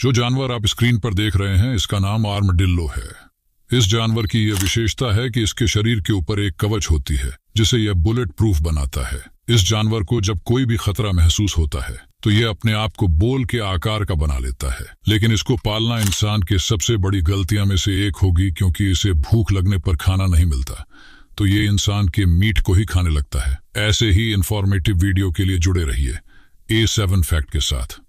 जो जानवर आप स्क्रीन पर देख रहे हैं इसका नाम डिल्लो है इस जानवर की यह विशेषता है कि इसके शरीर के ऊपर एक कवच होती है जिसे यह बुलेट प्रूफ बनाता है इस जानवर को जब कोई भी खतरा महसूस होता है तो यह अपने आप को बोल के आकार का बना लेता है लेकिन इसको पालना इंसान के सबसे बड़ी गलतियां में से एक होगी क्योंकि इसे भूख लगने पर खाना नहीं मिलता तो ये इंसान के मीट को ही खाने लगता है ऐसे ही इंफॉर्मेटिव वीडियो के लिए जुड़े रहिए ए सेवन फैक्ट के साथ